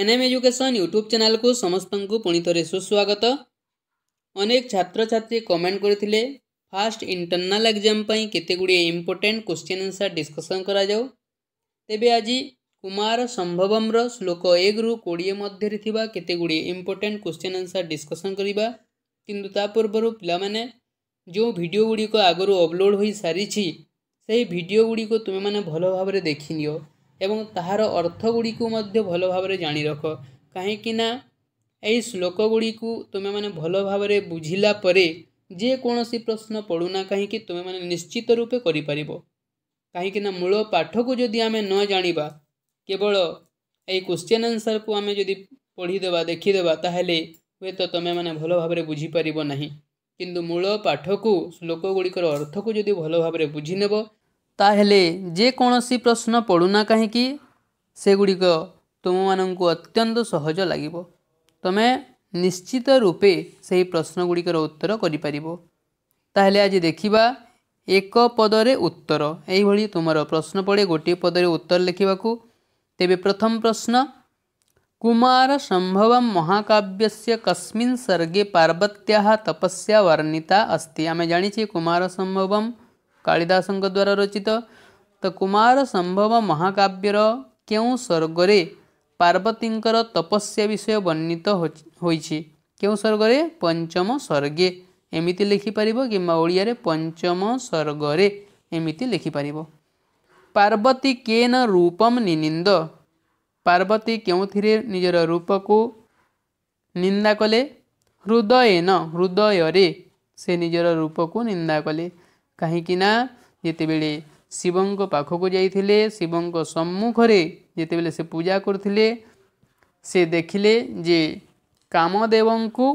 NM education YouTube च्यानेक समस्त थोर सुस्वागत अनेक छात्र छ कमेन्ट गरि फास्ट इन्टरनाल एक्जाम पातेगुडिए इम्पोर्टेन्ट क्वस्चिन् आन्सर डिस्कसन तेबे तेबि कुमार संभवम रो श्लोक एक रु किएर ठाउँगुडी इम्पोर्ट्यान्ट क्वेन आन्सर डिस्कसन गरेको पूर्वहरू पिने जो भिडियो गुडिक आगरू अपलोड हुसिस भिडियो गुड़ी गुडिक तुमे भेकियो ଏବଂ ତାହାର ଅର୍ଥଗୁଡ଼ିକୁ ମଧ୍ୟ ଭଲ ଭାବରେ ଜାଣି ରଖ କାହିଁକିନା ଏହି ଶ୍ଳୋକଗୁଡ଼ିକୁ ତୁମେମାନେ ଭଲ ଭାବରେ ବୁଝିଲା ପରେ ଯେକୌଣସି ପ୍ରଶ୍ନ ପଡ଼ୁନା କାହିଁକି ତୁମେମାନେ ନିଶ୍ଚିତ ରୂପେ କରିପାରିବ କାହିଁକିନା ମୂଳ ପାଠକୁ ଯଦି ଆମେ ନ ଜାଣିବା କେବଳ ଏହି କୋଶ୍ଚିନ୍ ଆନ୍ସର୍କୁ ଆମେ ଯଦି ପଢ଼ିଦେବା ଦେଖିଦେବା ତାହେଲେ ହୁଏତ ତୁମେମାନେ ଭଲ ଭାବରେ ବୁଝିପାରିବ ନାହିଁ କିନ୍ତୁ ମୂଳ ପାଠକୁ ଶ୍ଳୋକଗୁଡ଼ିକର ଅର୍ଥକୁ ଯଦି ଭଲ ଭାବରେ ବୁଝିନେବ ତାହେଲେ ଯେକୌଣସି ପ୍ରଶ୍ନ ପଡ଼ୁନା କାହିଁକି ସେଗୁଡ଼ିକ ତୁମମାନଙ୍କୁ ଅତ୍ୟନ୍ତ ସହଜ ଲାଗିବ ତୁମେ ନିଶ୍ଚିତ ରୂପେ ସେହି ପ୍ରଶ୍ନଗୁଡ଼ିକର ଉତ୍ତର କରିପାରିବ ତାହେଲେ ଆଜି ଦେଖିବା ଏକ ପଦରେ ଉତ୍ତର ଏହିଭଳି ତୁମର ପ୍ରଶ୍ନ ପଡ଼େ ଗୋଟିଏ ପଦରେ ଉତ୍ତର ଲେଖିବାକୁ ତେବେ ପ୍ରଥମ ପ୍ରଶ୍ନ କୁମାର ସମ୍ଭବମ୍ ମହାକାବ୍ୟସ୍ୟ କସ୍ମିନ୍ ସର୍ଗେ ପାର୍ବତ୍ୟାः ତପସ୍ୟା ବର୍ଣ୍ଣିତା अस्ति ଆମେ ଜାଣିଛେ କୁମାର ସମ୍ଭବମ୍ କାଳିଦାସଙ୍କ ଦ୍ୱାରା ରଚିତ ତ କୁମାର ସମ୍ଭବ ମହାକାବ୍ୟର କେଉଁ ସ୍ୱର୍ଗରେ ପାର୍ବତୀଙ୍କର ତପସ୍ୟା ବିଷୟ ବର୍ଣ୍ଣିତ ହୋଇଛି କେଉଁ ସ୍ୱର୍ଗରେ ପଞ୍ଚମ ସ୍ୱର୍ଗେ ଏମିତି ଲେଖିପାରିବ କିମ୍ବା ଓଡ଼ିଆରେ ପଞ୍ଚମ ସ୍ୱର୍ଗରେ ଏମିତି ଲେଖିପାରିବ ପାର୍ବତୀ କେନ ରୂପମ ନିନିନ୍ଦ ପାର୍ବତୀ କେଉଁଥିରେ ନିଜର ରୂପକୁ ନିନ୍ଦା କଲେ ହୃଦୟେନ ହୃଦୟରେ ସେ ନିଜର ରୂପକୁ ନିନ୍ଦା କଲେ କାହିଁକିନା ଯେତେବେଳେ ଶିବଙ୍କ ପାଖକୁ ଯାଇଥିଲେ ଶିବଙ୍କ ସମ୍ମୁଖରେ ଯେତେବେଳେ ସେ ପୂଜା କରୁଥିଲେ ସେ ଦେଖିଲେ ଯେ କାମଦେବଙ୍କୁ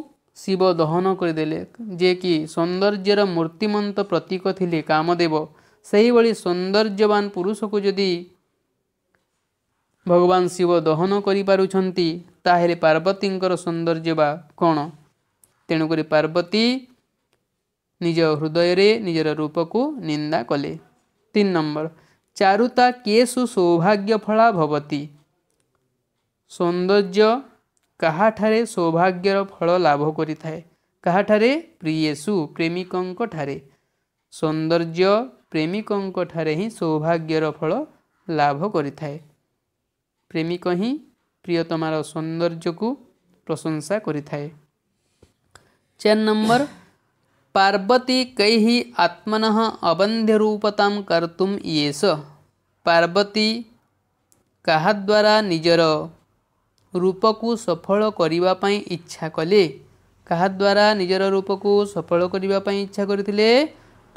ଶିବ ଦହନ କରିଦେଲେ ଯିଏକି ସୌନ୍ଦର୍ଯ୍ୟର ମୂର୍ତ୍ତିମନ୍ତ ପ୍ରତୀକ ଥିଲେ କାମଦେବ ସେହିଭଳି ସୌନ୍ଦର୍ଯ୍ୟବାନ ପୁରୁଷକୁ ଯଦି ଭଗବାନ ଶିବ ଦହନ କରିପାରୁଛନ୍ତି ତାହେଲେ ପାର୍ବତୀଙ୍କର ସୌନ୍ଦର୍ଯ୍ୟ ବା କ'ଣ ତେଣୁକରି ପାର୍ବତୀ ନିଜ ହୃଦୟରେ ନିଜର ରୂପକୁ ନିନ୍ଦା କଲେ ତିନି ନମ୍ବର ଚାରୁତା କେସୁ ସୌଭାଗ୍ୟ ଫଳା ଭବତୀ ସୌନ୍ଦର୍ଯ୍ୟ କାହାଠାରେ ସୌଭାଗ୍ୟର ଫଳ ଲାଭ କରିଥାଏ କାହାଠାରେ ପ୍ରିୟେସୁ ପ୍ରେମିକଙ୍କ ଠାରେ ସୌନ୍ଦର୍ଯ୍ୟ ପ୍ରେମିକଙ୍କ ଠାରେ ହିଁ ସୌଭାଗ୍ୟର ଫଳ ଲାଭ କରିଥାଏ ପ୍ରେମିକ ହିଁ ପ୍ରିୟତମାର ସୌନ୍ଦର୍ଯ୍ୟକୁ ପ୍ରଶଂସା କରିଥାଏ ଚାରି ନମ୍ବର पार्वती कई ही आत्मन अबंध्यरूपता कर्तुम येष पार्वती କାହାଦ୍ୱାରା ନିଜର ରୂପକୁ ସଫଳ କରିବା ପାଇଁ ଇଚ୍ଛା କଲେ କାହାଦ୍ୱାରା ନିଜର ରୂପକୁ ସଫଳ କରିବା ପାଇଁ ଇଚ୍ଛା କରିଥିଲେ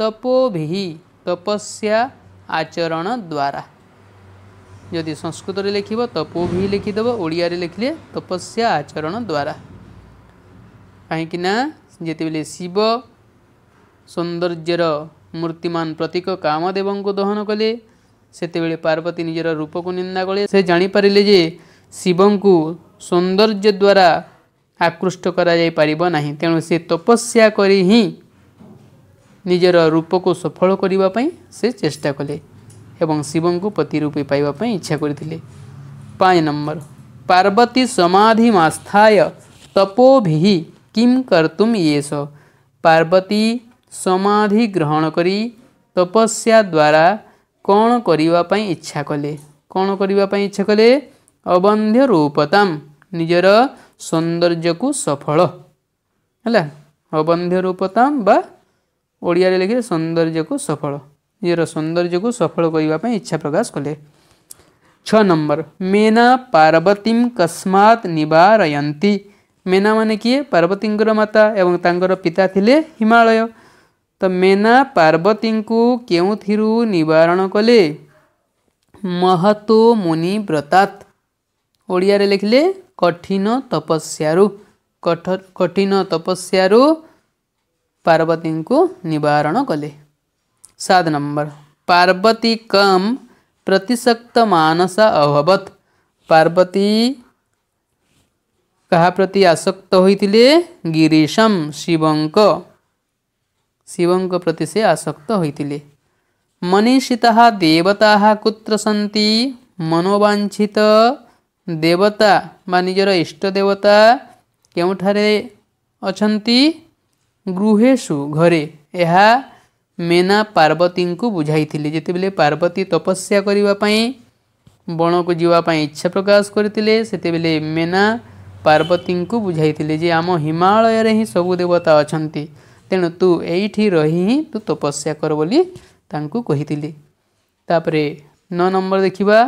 ତପୋଭିହି ତପସ୍ୟା ଆଚରଣ ଦ୍ୱାରା ଯଦି ସଂସ୍କୃତରେ ଲେଖିବ ତପୋଭିହି ଲେଖିଦେବ ଓଡ଼ିଆରେ ଲେଖିଲେ ତପସ୍ୟା ଆଚରଣ ଦ୍ୱାରା କାହିଁକିନା ଯେତେବେଳେ ଶିବ सौंदर्यर मूर्तिमान प्रतीक कामदेव को दहन कले से पार्वती निजर रूप को निंदा कले से जापारे शिव को सौंदर्य द्वारा आकृष्ट करना तेणु से तपस्या कर निजर रूप को सफल करने से चेष्टा कले शिव को पति रूपे पाइबा इच्छा कर नंबर पार्वती समाधि आस्थाय तपोभि किम कर्तुम ये पार्वती ସମାଧି ଗ୍ରହଣ କରି ତପସ୍ୟା ଦ୍ୱାରା କ'ଣ କରିବା ପାଇଁ ଇଚ୍ଛା କଲେ କ'ଣ କରିବା ପାଇଁ ଇଚ୍ଛା କଲେ ଅବନ୍ଧ୍ୟ ରୂପତାମ ନିଜର ସୌନ୍ଦର୍ଯ୍ୟକୁ ସଫଳ ହେଲା ଅବନ୍ଧ୍ୟ ରୂପତାମ ବା ଓଡ଼ିଆରେ ଲେଖିଲେ ସୌନ୍ଦର୍ଯ୍ୟକୁ ସଫଳ ନିଜର ସୌନ୍ଦର୍ଯ୍ୟକୁ ସଫଳ କରିବା ପାଇଁ ଇଚ୍ଛା ପ୍ରକାଶ କଲେ ଛଅ ନମ୍ବର ମେନା ପାର୍ବତୀ କସ୍ମାତ୍ ନିବାରୟନ୍ତି ମେନା ମାନେ କିଏ ପାର୍ବତୀଙ୍କର ମାତା ଏବଂ ତାଙ୍କର ପିତା ଥିଲେ ହିମାଳୟ तो मेना पार्वती को क्यों नवारण कले महतो मुनि व्रतात् ओडिया लिखले कठिन तपस्यारु कठिन तपस्यारु पार्वती को निवारण कले सात नंबर पार्वती कम प्रतिशक्त मानसा अभवत पार्वती कहा प्रति आसक्त होते गिरीशम शिवंक ଶିବଙ୍କ ପ୍ରତି ସେ ଆସକ୍ତ ହୋଇଥିଲେ ମନୀଷିତା ଦେବତା କୁତ୍ର ସନ୍ତି ମନୋବାଞ୍ଛିତ ଦେବତା ବା ନିଜର ଇଷ୍ଟ ଦେବତା କେଉଁଠାରେ ଅଛନ୍ତି ଗୃହେଷୁ ଘରେ ଏହା ମେନା ପାର୍ବତୀଙ୍କୁ ବୁଝାଇଥିଲେ ଯେତେବେଳେ ପାର୍ବତୀ ତପସ୍ୟା କରିବା ପାଇଁ ବଣକୁ ଯିବା ପାଇଁ ଇଚ୍ଛା ପ୍ରକାଶ କରିଥିଲେ ସେତେବେଳେ ମେନା ପାର୍ବତୀଙ୍କୁ ବୁଝାଇଥିଲେ ଯେ ଆମ ହିମାଳୟରେ ହିଁ ସବୁ ଦେବତା ଅଛନ୍ତି ତେଣୁ ତୁ ଏଇଠି ରହି ହିଁ ତୁ ତପସ୍ୟା କର ବୋଲି ତାଙ୍କୁ କହିଥିଲି ତାପରେ ନଅ ନମ୍ବର ଦେଖିବା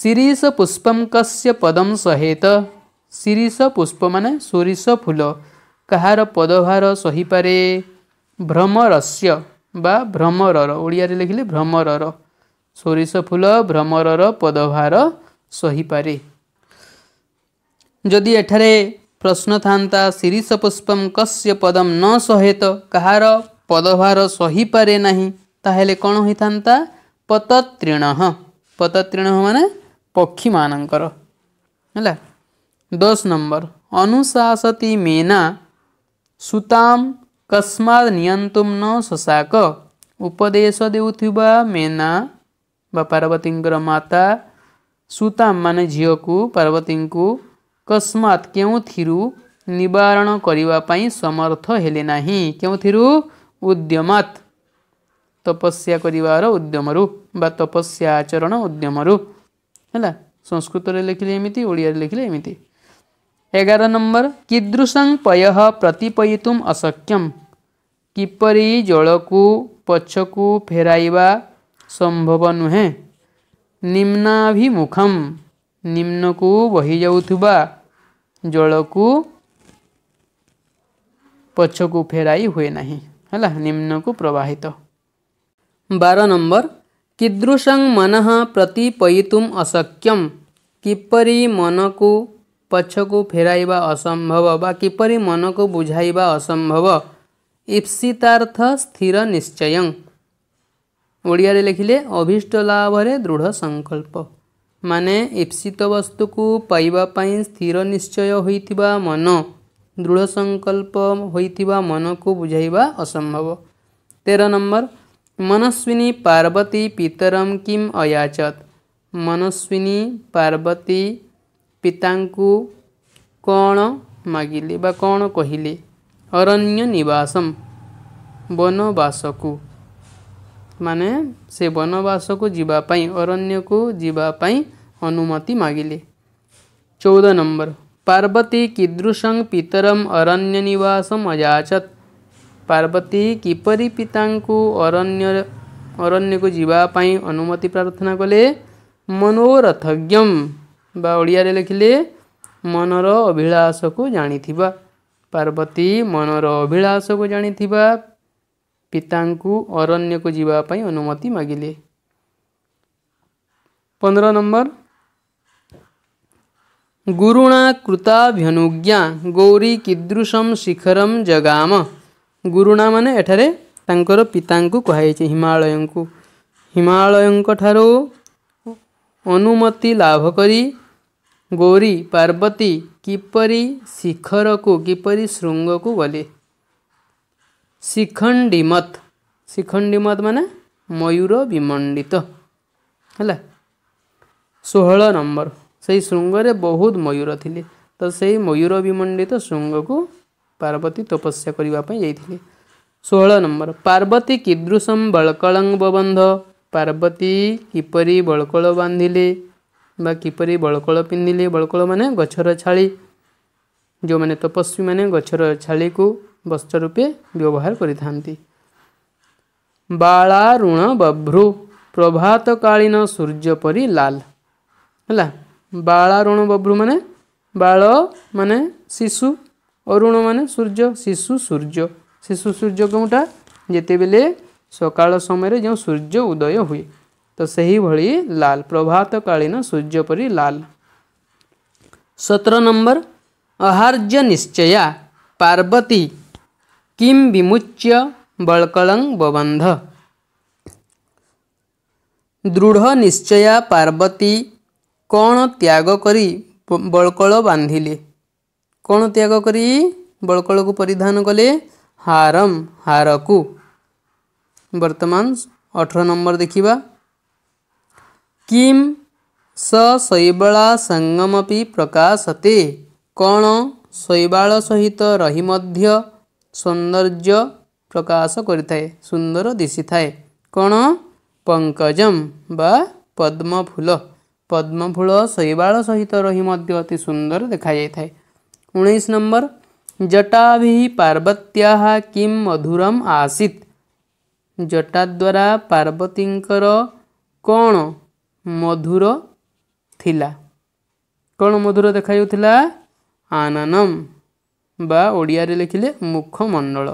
ଶିରିଷ ପୁଷ୍ପଙ୍କସ୍ୟ ପଦମ ସହିତ ଶିରିଷ ପୁଷ୍ପ ମାନେ ସୋରିଷ ଫୁଲ କାହାର ପଦଭାର ସହିପାରେ ଭ୍ରମରସ୍ୟ ବା ଭ୍ରମରର ଓଡ଼ିଆରେ ଲେଖିଲେ ଭ୍ରମରର ସୋରିଷ ଫୁଲ ଭ୍ରମରର ପଦଭାର ସହିପାରେ ଯଦି ଏଠାରେ प्रश्न थािरिष पुष्पम कस्य पदम न सहेत कार पदभार सही परे नै ततत्रिण पतत्रिण म पक्षी मला दस नम्बर अनुसासती मेना सुताम कस्मा नियंतुम न सशाक उपदेश मेना पर्वतीको माता सुताम म झिउको पर्वतीको अकस्मात क्यों निवारण करने समर्थ हेले के उद्यमात तपस्या करार उद्यम तपस्या आचरण उद्यम है संस्कृत लिखले एम लिखले एमती एगार नंबर किदृशं पय प्रतिपयितुम असक्षम किपरी जल को पक्ष को फेर संभव नुहे निम्नाभिमुखम निम्न को बही जाऊ जल को पक्षक फेराई हुए ना है निम्न को प्रवाहित बार नंबर किदृशं मन प्रतिपयितुम अशक्यम किपरी मन को पक्ष को फेरवा असंभव किपरी मन को बुझाइवा असंभव ईप्सितार्थ स्थिर निश्चय ओडिया लिखिले अभीष्ट लाभ दृढ़ संकल्प माने इप्सित वस्तु को पाइबा पई स्थिर निश्चय होईतिबा मन दृढ संकल्प होईतिबा मन को बुझाइबा असंभव 13 नंबर मनस्विनी पार्वती पितरम किम अयाचत मनस्विनी पार्वती पितांकु कोन मागिले बा कोन कहिले अरण्य निवासम बनो बासकु माने से वनवास को जीवाई अरण्य को जीवापी अनुमति मागिले चौदह नंबर पार्वती कीदृश पितरम अरण्य निवासम अजाचत पार्वती किपर पिता अरण्य अरण्य को जीवापी अनुमति प्रार्थना कले मनोरथज्ञम बाखिले मनर अभिलाष को जाथ्वा पार्वती मनर अभिलाष को जाणी पिता अरण्यको पाइ अनुमति मागिले। पन्ध्र नम्बर गुरुणा कृताभ्यनुज्ञा गौरी किदृशम शिखरम जगाम गुरणा मिताइ हिमालयको हिमालयको ठाउँ अनुमति करी गौरी पर्वती किपरि शिखरको किपरि शृङको गले श्रीखण्डीमत श्रीखण्डी माने मयूर विमण्डित होला षो नम्बर सही शृङले बहुत मयूर थिए त मयूर श्रृंग को पार्वती तपस्या षो नम्बर पर्वती किदृशम बल्कङङ्ग बन्ध पर्वती किपरि बल्कड बान्धिले बापरि बल्कड पिन्धि बल्कड म गछर छाली जो म तपस्वी म गछर को वस्त्र रूपे व्यवहार करुण बभ्रु प्रभात कालीन सूर्यपरी लाल है बाण बभ्रु मान बाने शिशु अरुण मान सूर्य शिशु सूर्य शिशु सूर्य कौटा जिते बिले सका समय जो सूर्य उदय हुए तो से ही भली लाल प्रभात कालीन सूर्यपरी लाल सतर नंबर अहार्य निश्चया पार्वती किम विमुच्य बल्कङ बबन्ध दृढ निश्चया त्याग करी करि बान्धिले। बान्ध त्याग करी करि को परिधान कले हारकु वर्तमान अठर नम्बर देखा किम स शैब सङ्गमी प्रकाशते से कैब सहित मध्य ସୌନ୍ଦର୍ଯ୍ୟ ପ୍ରକାଶ କରିଥାଏ ସୁନ୍ଦର ଦିଶିଥାଏ କ'ଣ ପଙ୍କଜମ୍ ବା ପଦ୍ମଫୁଲ ପଦ୍ମଫୁଲ ଶୈବାଳ ସହିତ ରହି ମଧ୍ୟ ଅତି ସୁନ୍ଦର ଦେଖାଯାଇଥାଏ ଉଣେଇଶ ନମ୍ବର ଜଟାଭି ପାର୍ବତ୍ୟା କିମ୍ ମଧୁରମ୍ ଆସିତ୍ ଜଟା ଦ୍ୱାରା ପାର୍ବତୀଙ୍କର କ'ଣ ମଧୁର ଥିଲା କ'ଣ ମଧୁର ଦେଖାଯାଉଥିଲା ଆନନମ୍ ବା ଓଡ଼ିଆରେ ଲେଖିଲେ ମୁଖମଣ୍ଡଳ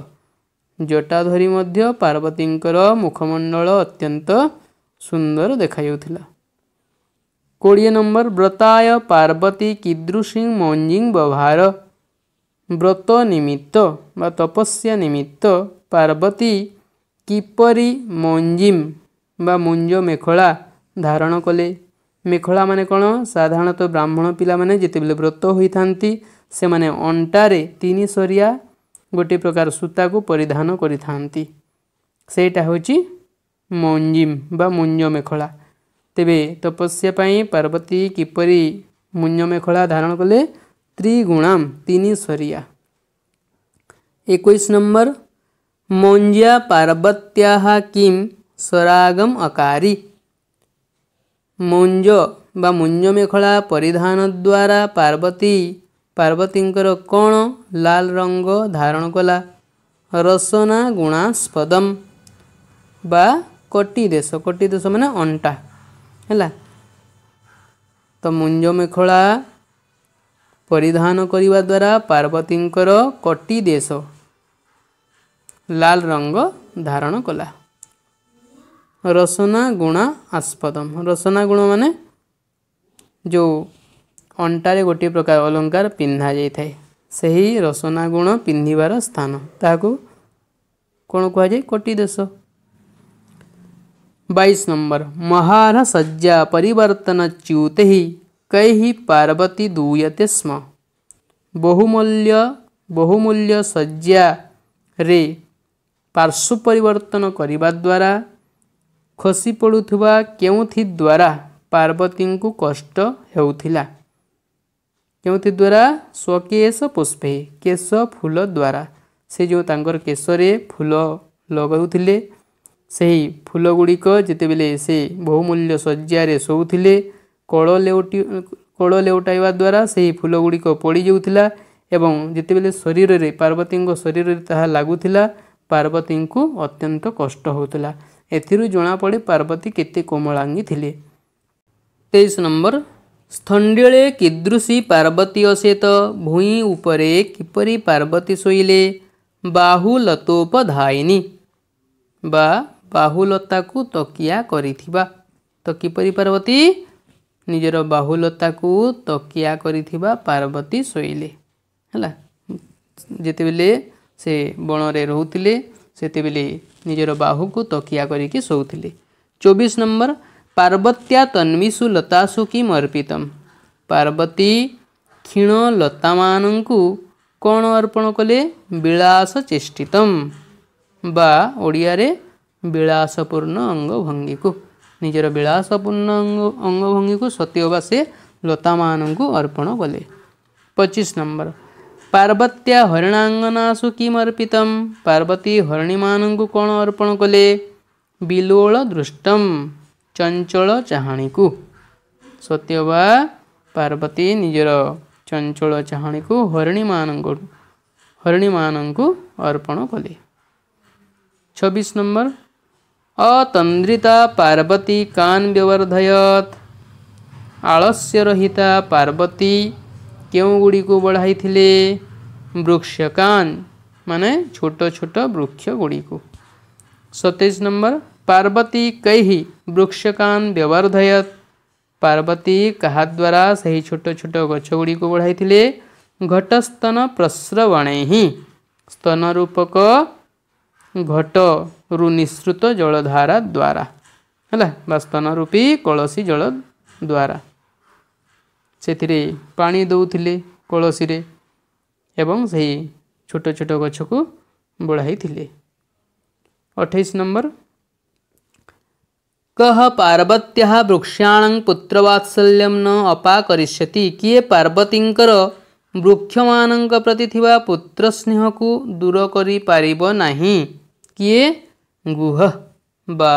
ଜଟା ଧରି ମଧ୍ୟ ପାର୍ବତୀଙ୍କର ମୁଖମଣ୍ଡଳ ଅତ୍ୟନ୍ତ ସୁନ୍ଦର ଦେଖାଯାଉଥିଲା କୋଡ଼ିଏ ନମ୍ବର ବ୍ରତାୟ ପାର୍ବତୀ କିଦୃଶୀ ମଞ୍ଜିଂ ବ୍ୟବହାର ବ୍ରତ ନିମିତ୍ତ ବା ତପସ୍ୟା ନିମିତ୍ତ ପାର୍ବତୀ କିପରି ମଞ୍ଜିମ୍ ବା ମୁଞ୍ଜ ମେଖଳା ଧାରଣ କଲେ मेखला मैंने कौन साधारणत तो ब्राह्मण पाने जिते बिल व्रत होती से मैंने अंटारे तीन सरिया गोटे प्रकार सूता को परिधान करटा मंजिम बा मुंज मेखला तेज तपस्यापी पार्वती किपरी मुंज मेखला धारण कले त्रिगुणाम तीन सरिया एक नंबर मंजिया पार्वत्या किम स्वरागम अकारी ମୁଞ୍ଜ ବା ମୁଞ୍ଜ ମେଖଳା ପରିଧାନ ଦ୍ୱାରା ପାର୍ବତୀ ପାର୍ବତୀଙ୍କର କ'ଣ ଲାଲ ରଙ୍ଗ ଧାରଣ କଲା ରସନା ଗୁଣାସ୍ପଦମ୍ ବା କଟି ଦେଶ କଟି ଦେଶ ମାନେ ଅଣ୍ଟା ହେଲା ତ ମୁଞ୍ଜ ମେଖଳା ପରିଧାନ କରିବା ଦ୍ୱାରା ପାର୍ବତୀଙ୍କର କଟି ଦେଶ ଲାଲ ରଙ୍ଗ ଧାରଣ କଲା ରସନା ଗୁଣା ଆସ୍ପଦମ୍ ରସନା ଗୁଣ ମାନେ ଯେଉଁ ଅଣ୍ଟାରେ ଗୋଟିଏ ପ୍ରକାର ଅଲଙ୍କାର ପିନ୍ଧାଯାଇଥାଏ ସେହି ରସନା ଗୁଣ ପିନ୍ଧିବାର ସ୍ଥାନ ତାହାକୁ କ'ଣ କୁହାଯାଏ କୋଟି ଦେଶ ବାଇଶ ନମ୍ବର ମହାର ସଜ୍ଜା ପରିବର୍ତ୍ତନ ଚ୍ୟୁତି कैहि पार्वती दूयते स्म बहुमूल्य बहुमूल्य सज्जा रे पार्श्व परिवर्तन करने द्वारा ଖସି ପଡ଼ୁଥିବା କେଉଁଥି ଦ୍ୱାରା ପାର୍ବତୀଙ୍କୁ କଷ୍ଟ ହେଉଥିଲା କେଉଁଥି ଦ୍ୱାରା ସ୍ୱକେଶ ପୁଷ୍ପେ କେଶ ଫୁଲ ଦ୍ୱାରା ସେ ଯେଉଁ ତାଙ୍କର କେଶରେ ଫୁଲ ଲଗାଉଥିଲେ ସେହି ଫୁଲଗୁଡ଼ିକ ଯେତେବେଳେ ସେ ବହୁମୂଲ୍ୟ ଶଯ୍ୟାରେ ଶୋଉଥିଲେ କଳ ଲେଉଟି କଳ ଲେଉଟାଇବା ଦ୍ୱାରା ସେହି ଫୁଲଗୁଡ଼ିକ ପଡ଼ିଯାଉଥିଲା ଏବଂ ଯେତେବେଳେ ଶରୀରରେ ପାର୍ବତୀଙ୍କ ଶରୀରରେ ତାହା ଲାଗୁଥିଲା ପାର୍ବତୀଙ୍କୁ ଅତ୍ୟନ୍ତ କଷ୍ଟ ହେଉଥିଲା ଏଥିରୁ ଜଣାପଡ଼େ ପାର୍ବତୀ କେତେ କୋମଳାଙ୍ଗୀ ଥିଲେ ତେଇଶ ନମ୍ବର ସ୍ଥଣ୍ଡିଳେ କିଦୃଶୀ ପାର୍ବତୀ ଅସେତ ଭୂଇଁ ଉପରେ କିପରି ପାର୍ବତୀ ଶୋଇଲେ ବାହୁଲତୋପଧାୟିନୀ ବା ବାହୁଲତାକୁ ତକିଆ କରିଥିବା ତ କିପରି ପାର୍ବତୀ ନିଜର ବାହୁଲତାକୁ ତକିଆ କରିଥିବା ପାର୍ବତୀ ଶୋଇଲେ ହେଲା ଯେତେବେଳେ ସେ ବଣରେ ରହୁଥିଲେ से निजर बाहू को तकिया करी शोली चौबीस नंबर पार्वत्या तन्मीशु लताशु किम अर्पितम पार्वती क्षीण लता मान कौन अर्पण कले विलास चेष्टितम बालासपूर्ण अंग भंगी को निजर विलासपूर्ण अंग अंग भंगी को सत्यवा से लता मान अर्पण कले पचिश नंबर पार्वत्य हरिणांगनासु किमर्पित पार्वती हरिणीमान कौन अर्पण कले बिलोल दृष्टम चंचल चाहणी को सत्य बा पार्वती निजर चंचल चाहणी को हरिणी मान को अर्पण कले छबिश नंबर अतंद्रिता पार्वती कान व्यवर्धयत आलस्य रहीता पार्वती क्यों गुड़ी को बढ़ाई थी वृक्षकान माने छोट छोट वृक्ष को सतैश नंबर पार्वती कई वृक्षकान व्यवर्धयत पार्वती कहा द्वारा से ही छोट छोट गुड़ी को बढ़ाई थे घटस्तन प्रस्रवणे ही स्तन रूपक घट रु निसृत जलधारा द्वारा है स्तन रूपी कलसी जल द्वारा से पानी दौले कलसी ଏବଂ छोट ଛୋଟ ଛୋଟ ଗଛକୁ ବଢ଼ାଇଥିଲେ ଅଠେଇଶ नंबर कह पार्वत्या वृक्षाण पुत्रवात्सल्यम न अपाकरिष्यति किए पार्वती वृक्ष मान प्रति पुत्र स्नेह को दूर करि किए गुह बा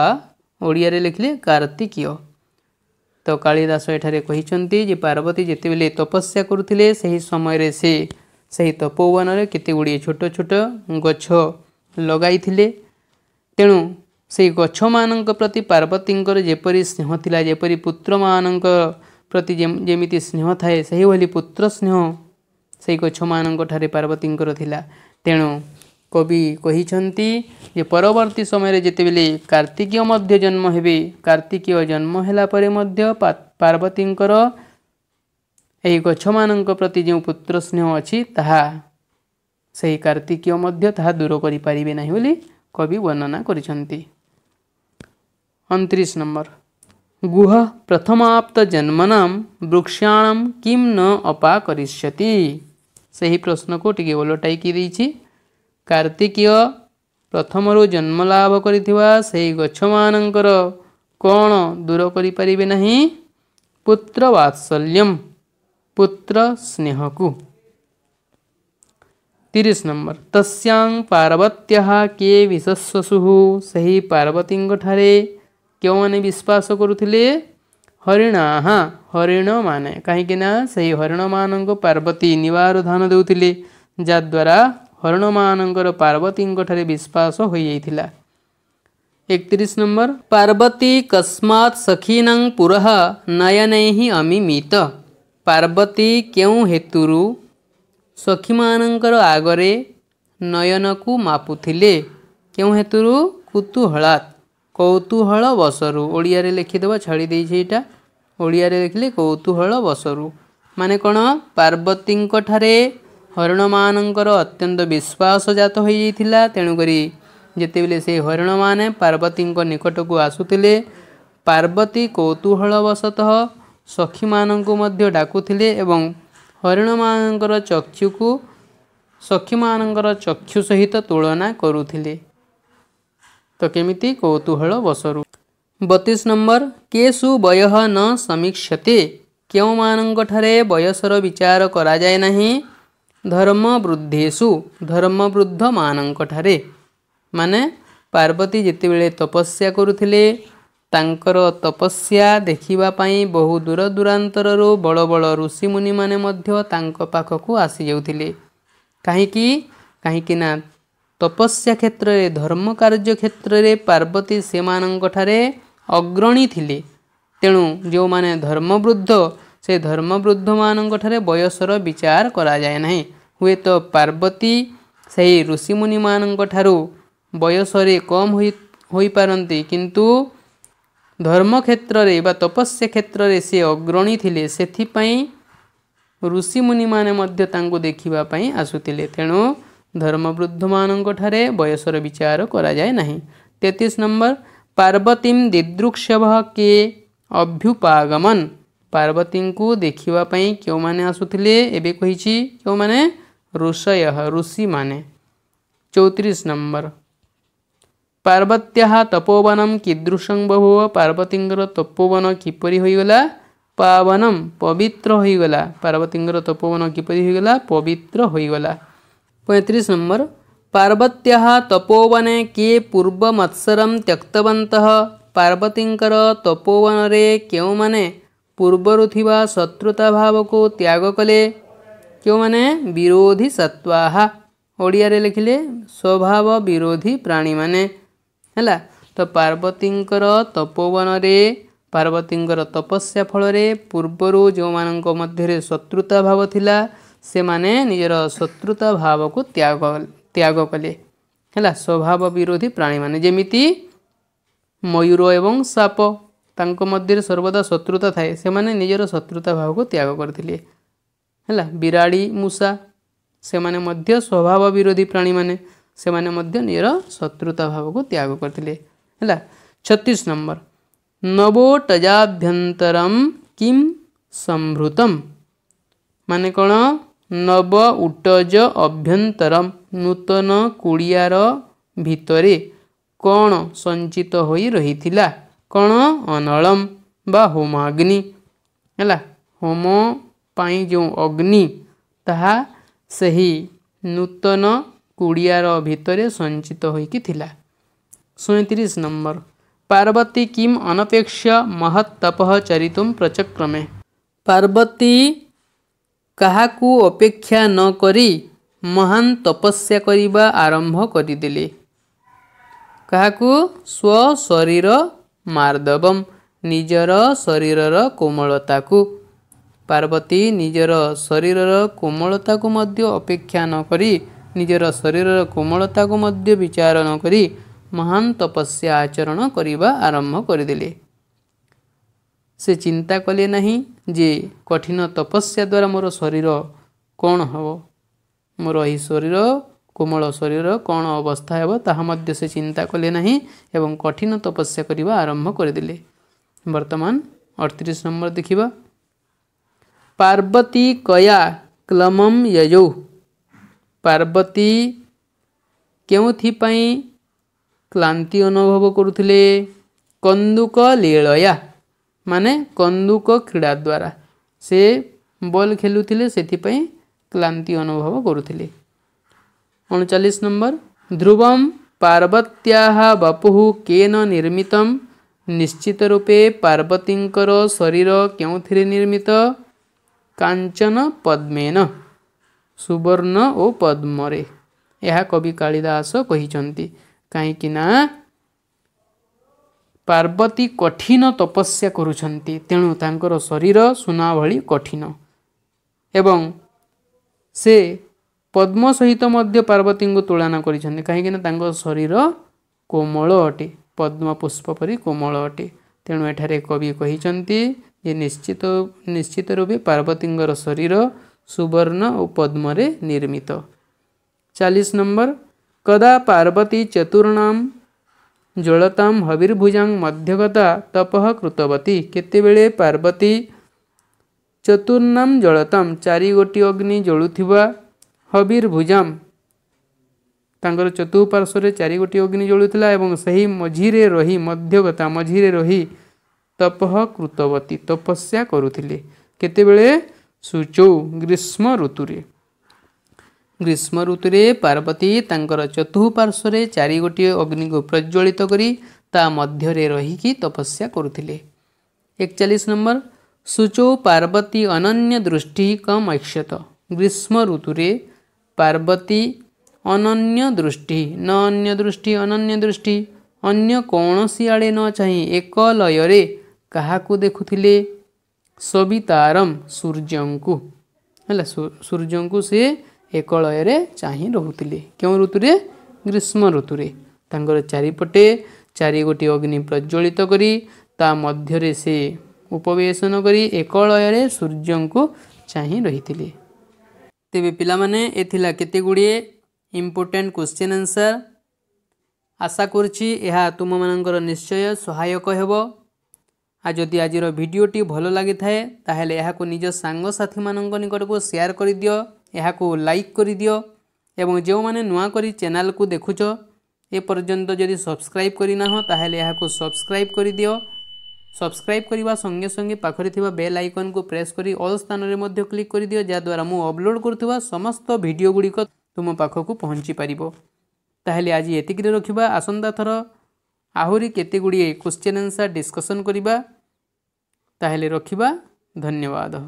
ओडिया लिखले कार्तिकीय तो कालिदास पार्वती जिते बिल तपस्या करुथिले समय से ସେହି ତପୋବନରେ କେତେଗୁଡ଼ିଏ ଛୋଟ ଛୋଟ ଗଛ ଲଗାଇଥିଲେ ତେଣୁ ସେହି ଗଛମାନଙ୍କ ପ୍ରତି ପାର୍ବତୀଙ୍କର ଯେପରି ସ୍ନେହ ଥିଲା ଯେପରି ପୁତ୍ରମାନଙ୍କ ପ୍ରତି ଯେମିତି ସ୍ନେହ ଥାଏ ସେହିଭଳି ପୁତ୍ର ସ୍ନେହ ସେହି ଗଛମାନଙ୍କଠାରେ ପାର୍ବତୀଙ୍କର ଥିଲା ତେଣୁ କବି କହିଛନ୍ତି ଯେ ପରବର୍ତ୍ତୀ ସମୟରେ ଯେତେବେଳେ କାର୍ତ୍ତିକୀୟ ମଧ୍ୟ ଜନ୍ମ ହେବେ କାର୍ତ୍ତିକୀୟ ଜନ୍ମ ହେଲା ପରେ ମଧ୍ୟ ପାର୍ବତୀଙ୍କର यही गछ मान प्रति जो पुत्र स्नेह अच्छी से ही दूर करें ना बोली कवि वर्णना कर अंतरीश नंबर गुह प्रथमाप्त जन्मनाम वृक्षाण किम न अपा करश्न से ही प्रश्न को टी कार्तिकीय प्रथम रु जन्मलाभ कर गछ मानक कौन दूर करें पुत्र वात्सल्यम पुत्र स्नेहकु तीस नंबर तस्यां पार्वत्या के विश्वसु सही पार्वती क्यों मैंने विश्वास करुले हाँ हरिण मान कहीं सही हरिण मान पार्वती निवार धान दे जाद्वारा हरिण मान पार्वती विश्वास हो जाता तीस नंबर पार्वती कस्मात् सखीना पुरा नयन अमीमित ପାର୍ବତୀ କେଉଁ ହେତୁରୁ ସଖୀମାନଙ୍କର ଆଗରେ ନୟନକୁ ମାପୁଥିଲେ କେଉଁ ହେତୁରୁ କୁତୁହଳାତ୍ କୌତୁହଳ ବସରୁ ଓଡ଼ିଆରେ ଲେଖିଦେବା ଛାଡ଼ି ଦେଇଛି ଏଇଟା ଓଡ଼ିଆରେ ଲେଖିଲେ କୌତୁହଳ ବସରୁ ମାନେ କ'ଣ ପାର୍ବତୀଙ୍କ ଠାରେ ହରିଣମାନଙ୍କର ଅତ୍ୟନ୍ତ ବିଶ୍ୱାସ ଜାତ ହୋଇଯାଇଥିଲା ତେଣୁକରି ଯେତେବେଳେ ସେ ହରିଣମାନେ ପାର୍ବତୀଙ୍କ ନିକଟକୁ ଆସୁଥିଲେ ପାର୍ବତୀ କୌତୁହଳ ବଶତଃ सखी मध्युले हरिणमा चक्षुको सखी म चक्षु सहित तुलना त कौतूहल बसरु 32 नम्बर के सु बय न समीक्षते के बयस बयसर विचार जाय नै धर्म धर्म वृद्ध धर्म बृद्ध पार्वती जति बेला तपस्या ତାଙ୍କର ତପସ୍ୟା ଦେଖିବା ପାଇଁ ବହୁ ଦୂରଦୂରାନ୍ତରରୁ ବଡ଼ ବଡ଼ ଋଷିମୁନିମାନେ ମଧ୍ୟ ତାଙ୍କ ପାଖକୁ ଆସିଯାଉଥିଲେ କାହିଁକି କାହିଁକିନା ତପସ୍ୟା କ୍ଷେତ୍ରରେ ଧର୍ମ କାର୍ଯ୍ୟ କ୍ଷେତ୍ରରେ ପାର୍ବତୀ ସେମାନଙ୍କଠାରେ ଅଗ୍ରଣୀ ଥିଲେ ତେଣୁ ଯେଉଁମାନେ ଧର୍ମବୃଦ୍ଧ ସେ ଧର୍ମବୃଦ୍ଧମାନଙ୍କଠାରେ ବୟସର ବିଚାର କରାଯାଏ ନାହିଁ ହୁଏତ ପାର୍ବତୀ ସେହି ଋଷିମୁନିମାନଙ୍କଠାରୁ ବୟସରେ କମ୍ ହୋଇ ହୋଇପାରନ୍ତି କିନ୍ତୁ धर्म क्षेत्र में तपस्या क्षेत्र में सी अग्रणी थे से ऋषि मुनि मैंने देखापी आसुले तेणु धर्मवृद्ध मानी बयसर विचार कराए ना तेतीस नंबर पार्वती दिदृक्षभ के अभ्युपागमन पार्वती को देखापी क्यों मैंने आसुले एवं कही ऋषय ऋषि मान चौतीस नंबर ପାର୍ବତ୍ୟାହ ତପୋବନମ୍ କିଦୃଶଂ ବଭୁବ ପାର୍ବତୀଙ୍କର ତପୋବନ କିପରି ହୋଇଗଲା ପାବନମ୍ ପବିତ୍ର ହୋଇଗଲା ପାର୍ବତୀଙ୍କର ତପୋବନ କିପରି ହୋଇଗଲା ପବିତ୍ର ହୋଇଗଲା ପଇଁତିରିଶ ନମ୍ବର ପାର୍ବତ୍ୟାହ ତପୋବନେ କିଏ ପୂର୍ବ ମତ୍ସରମ୍ ତ୍ୟକ୍ତବନ୍ତଃ ପାର୍ବତୀଙ୍କର ତପୋବନରେ କେଉଁମାନେ ପୂର୍ବରୁ ଥିବା ଶତ୍ରୁତା ଭାବକୁ ତ୍ୟାଗ କଲେ କେଉଁମାନେ ବିରୋଧୀ ସତ୍ୱାହା ଓଡ଼ିଆରେ ଲେଖିଲେ ସ୍ୱଭାବ ବିରୋଧୀ ପ୍ରାଣୀମାନେ ହେଲା ତ ପାର୍ବତୀଙ୍କର ତପୋବନରେ ପାର୍ବତୀଙ୍କର ତପସ୍ୟା ଫଳରେ ପୂର୍ବରୁ ଯେଉଁମାନଙ୍କ ମଧ୍ୟରେ ଶତ୍ରୁତା ଭାବ ଥିଲା ସେମାନେ ନିଜର ଶତ୍ରୁତା ଭାବକୁ ତ୍ୟାଗ ତ୍ୟାଗ କଲେ ହେଲା ସ୍ୱଭାବ ବିରୋଧୀ ପ୍ରାଣୀମାନେ ଯେମିତି ମୟୂର ଏବଂ ସାପ ତାଙ୍କ ମଧ୍ୟରେ ସର୍ବଦା ଶତ୍ରୁତା ଥାଏ ସେମାନେ ନିଜର ଶତ୍ରୁତା ଭାବକୁ ତ୍ୟାଗ କରିଥିଲେ ହେଲା ବିରାଡ଼ି ମୂଷା ସେମାନେ ମଧ୍ୟ ସ୍ୱଭାବ ବିରୋଧୀ ପ୍ରାଣୀମାନେ ସେମାନେ ମଧ୍ୟ ନିଜର ଶତ୍ରୁତା ଭାବକୁ ତ୍ୟାଗ କରିଥିଲେ ହେଲା ଛତିଶ ନମ୍ବର ନବୋଟଜାଭ୍ୟନ୍ତରମ କିମ୍ ସମ୍ଭୃତମ ମାନେ କ'ଣ ନବ ଉଟଜ ଅଭ୍ୟନ୍ତରମ ନୂତନ କୁଡ଼ିଆର ଭିତରେ କ'ଣ ସଞ୍ଚିତ ହୋଇ ରହିଥିଲା କ'ଣ ଅନଳମ ବା ହୋମାଗ୍ନି ହେଲା ହୋମ ପାଇଁ ଯେଉଁ ଅଗ୍ନି ତାହା ସେହି ନୂତନ କୁଡ଼ିଆର ଭିତରେ ସଞ୍ଚିତ ହୋଇକି ଥିଲା ସଇଁତିରିଶ ନମ୍ବର ପାର୍ବତୀ କିମ୍ ଅନପେକ୍ଷ ମହତ୍ ତପଃ ଚରିତୁମ୍ ପ୍ରଚକ୍ରମେ ପାର୍ବତୀ କାହାକୁ ଅପେକ୍ଷା ନ କରି ମହାନ୍ ତପସ୍ୟା କରିବା ଆରମ୍ଭ କରିଦେଲେ କାହାକୁ ସ୍ୱ ଶରୀର ମାର୍ଦବମ୍ ନିଜର ଶରୀରର କୋମଳତାକୁ ପାର୍ବତୀ ନିଜର ଶରୀରର କୋମଳତାକୁ ମଧ୍ୟ ଅପେକ୍ଷା ନକରି ନିଜର ଶରୀରର କୋମଳତାକୁ ମଧ୍ୟ ବିଚାର ନ କରି ମହାନ ତପସ୍ୟା ଆଚରଣ କରିବା ଆରମ୍ଭ କରିଦେଲେ ସେ ଚିନ୍ତା କଲେ ନାହିଁ ଯେ କଠିନ ତପସ୍ୟା ଦ୍ୱାରା ମୋର ଶରୀର କ'ଣ ହେବ ମୋର ଏହି ଶରୀର କୋମଳ ଶରୀରର କ'ଣ ଅବସ୍ଥା ହେବ ତାହା ମଧ୍ୟ ସେ ଚିନ୍ତା କଲେ ନାହିଁ ଏବଂ କଠିନ ତପସ୍ୟା କରିବା ଆରମ୍ଭ କରିଦେଲେ ବର୍ତ୍ତମାନ ଅଠତିରିଶ ନମ୍ବର ଦେଖିବା ପାର୍ବତୀ କୟା କ୍ଲମମ୍ ୟଜୌ पार्वती क्योंपाई क्लांति अनुभव करुले कंदुक लीलया माने कंदुक क्रीड़ा द्वारा से बल खेलु से क्लांति अनुभव करुले अणचालीस नंबर ध्रुवम पार्वत्या बपु केन निर्मित निश्चित रूपे पार्वती शरीर क्यों क्योंथ निर्मित कांचन पद्मेन ସୁବର୍ଣ୍ଣ ଓ ପଦ୍ମରେ ଏହା କବି କାଳିଦାସ କହିଛନ୍ତି କାହିଁକିନା ପାର୍ବତୀ କଠିନ ତପସ୍ୟା କରୁଛନ୍ତି ତେଣୁ ତାଙ୍କର ଶରୀର ସୁନା ଭଳି କଠିନ ଏବଂ ସେ ପଦ୍ମ ସହିତ ମଧ୍ୟ ପାର୍ବତୀଙ୍କୁ ତୁଳନା କରିଛନ୍ତି କାହିଁକିନା ତାଙ୍କ ଶରୀର କୋମଳ ଅଟେ ପଦ୍ମ ପୁଷ୍ପ ପରି କୋମଳ ଅଟେ ତେଣୁ ଏଠାରେ କବି କହିଛନ୍ତି ଯେ ନିଶ୍ଚିତ ନିଶ୍ଚିତ ରୂପେ ପାର୍ବତୀଙ୍କର ଶରୀର सुवर्ण और पद्म निर्मित चालीस नंबर कदा पार्वती चतुर्णाम जोड़ताम हबीर्भुजा मध्यगता तपह कृतवती केतेबेले पार्वती चतुर्णाम जलतम चारि गोटी अग्नि जलुवा हबीर भुजाम ତାଙ୍କର ଚତୁଃପାର୍ଶ୍ୱରେ ଚାରି ଗୋଟି ଅଗ୍ନି ଜଳୁଥିଲା ଏବଂ ସେହି ମଝିରେ ରହି ମଧ୍ୟଗତା ମଝିରେ ରହି तपस्या କୃତବତୀ ତପସ୍ୟା କରୁଥିଲେ सूचौ ग्रीष्म ऋतु ग्रीष्म पार्वती ऋतुले पर्वती चारि गोटी अग्नि को प्रज्वलित करी ता मध्यरे मध्यकि तपस्या 41 नंबर सूचौ पार्वती अनन्य दृष्टि कम अक्षत ग्रीष्म ऋतु पार्वती अनन्य दृष्टि न अन्य दृष्टि अनन्य दृष्टि अन्य कि आडे न चाहि चाहिँ कहा को देखुले ସବିତାରମ୍ ସୂର୍ଯ୍ୟଙ୍କୁ ହେଲା ସୂର୍ଯ୍ୟଙ୍କୁ ସେ ଏକଳୟରେ ଚାହିଁ ରହୁଥିଲେ କେଉଁ ଋତୁରେ ଗ୍ରୀଷ୍ମ ଋତୁରେ ତାଙ୍କର ଚାରିପଟେ ଚାରି ଗୋଟି ଅଗ୍ନି ପ୍ରଜ୍ୱଳିତ କରି ତା ମଧ୍ୟରେ ସେ ଉପବେଶନ କରି ଏକଳୟରେ ସୂର୍ଯ୍ୟଙ୍କୁ ଚାହିଁ ରହିଥିଲେ ତେବେ ପିଲାମାନେ ଏଥିଲା କେତେ ଗୁଡ଼ିଏ ଇମ୍ପୋର୍ଟାଣ୍ଟ କ୍ୱେଶ୍ଚିନ୍ ଆନ୍ସର୍ ଆଶା କରୁଛି ଏହା ତୁମମାନଙ୍କର ନିଶ୍ଚୟ ସହାୟକ ହେବ ଆଉ ଯଦି ଆଜିର ଭିଡ଼ିଓଟି ଭଲ ଲାଗିଥାଏ ତାହେଲେ ଏହାକୁ ନିଜ ସାଙ୍ଗସାଥିମାନଙ୍କ ନିକଟକୁ ସେୟାର କରିଦିଅ ଏହାକୁ ଲାଇକ୍ କରିଦିଅ ଏବଂ ଯେଉଁମାନେ ନୂଆ କରି ଚ୍ୟାନେଲ୍କୁ ଦେଖୁଛ ଏପର୍ଯ୍ୟନ୍ତ ଯଦି ସବସ୍କ୍ରାଇବ୍ କରିନାହଁ ତାହେଲେ ଏହାକୁ ସବସ୍କ୍ରାଇବ୍ କରିଦିଅ ସବସ୍କ୍ରାଇବ୍ କରିବା ସଙ୍ଗେ ସଙ୍ଗେ ପାଖରେ ଥିବା ବେଲ୍ ଆଇକନ୍କୁ ପ୍ରେସ୍ କରି ଅଲ୍ ସ୍ଥାନରେ ମଧ୍ୟ କ୍ଲିକ୍ କରିଦିଅ ଯାହାଦ୍ୱାରା ମୁଁ ଅପଲୋଡ଼ କରୁଥିବା ସମସ୍ତ ଭିଡ଼ିଓ ଗୁଡ଼ିକ ତୁମ ପାଖକୁ ପହଞ୍ଚିପାରିବ ତାହେଲେ ଆଜି ଏତିକିରେ ରଖିବା ଆସନ୍ତା ଥର ଆହୁରି କେତେ ଗୁଡ଼ିଏ କ୍ୱେଶ୍ଚିନ୍ ଆନ୍ସର୍ ଡିସ୍କସନ୍ କରିବା ତାହେଲେ ରଖିବା ଧନ୍ୟବାଦ